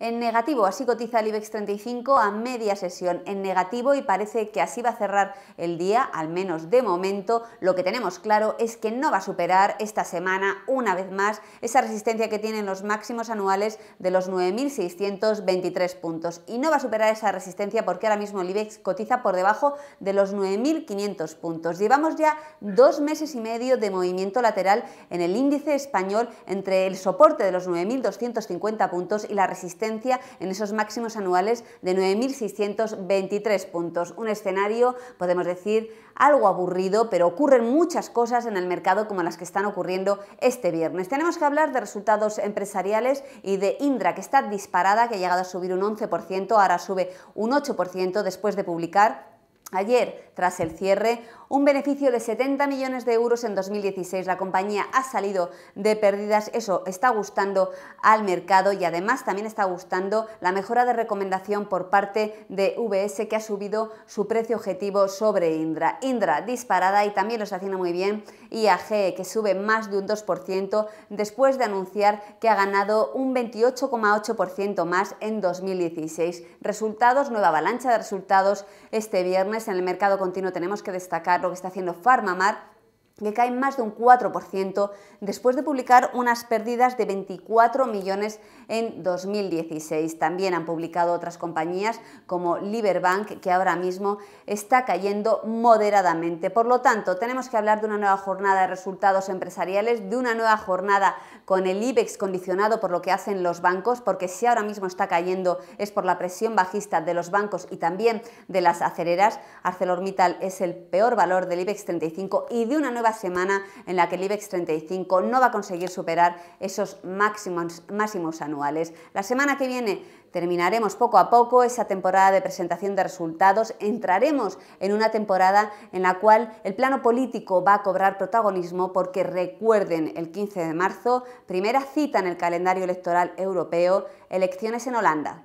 En negativo, así cotiza el IBEX 35 a media sesión en negativo y parece que así va a cerrar el día, al menos de momento. Lo que tenemos claro es que no va a superar esta semana, una vez más, esa resistencia que tienen los máximos anuales de los 9.623 puntos. Y no va a superar esa resistencia porque ahora mismo el IBEX cotiza por debajo de los 9.500 puntos. Llevamos ya dos meses y medio de movimiento lateral en el índice español entre el soporte de los 9.250 puntos y la resistencia en esos máximos anuales de 9.623 puntos. Un escenario, podemos decir, algo aburrido, pero ocurren muchas cosas en el mercado como las que están ocurriendo este viernes. Tenemos que hablar de resultados empresariales y de Indra, que está disparada, que ha llegado a subir un 11%, ahora sube un 8% después de publicar Ayer, tras el cierre, un beneficio de 70 millones de euros en 2016. La compañía ha salido de pérdidas, eso está gustando al mercado y además también está gustando la mejora de recomendación por parte de VS que ha subido su precio objetivo sobre Indra. Indra disparada y también los haciendo muy bien Y IAG que sube más de un 2% después de anunciar que ha ganado un 28,8% más en 2016. Resultados, nueva avalancha de resultados este viernes en el mercado continuo tenemos que destacar lo que está haciendo Farmamar que caen más de un 4% después de publicar unas pérdidas de 24 millones en 2016. También han publicado otras compañías como Liberbank, que ahora mismo está cayendo moderadamente. Por lo tanto, tenemos que hablar de una nueva jornada de resultados empresariales, de una nueva jornada con el IBEX condicionado por lo que hacen los bancos, porque si ahora mismo está cayendo es por la presión bajista de los bancos y también de las acereras. ArcelorMittal es el peor valor del IBEX 35 y de una nueva semana en la que el IBEX 35 no va a conseguir superar esos máximos, máximos anuales. La semana que viene terminaremos poco a poco esa temporada de presentación de resultados, entraremos en una temporada en la cual el plano político va a cobrar protagonismo porque recuerden el 15 de marzo, primera cita en el calendario electoral europeo, elecciones en Holanda.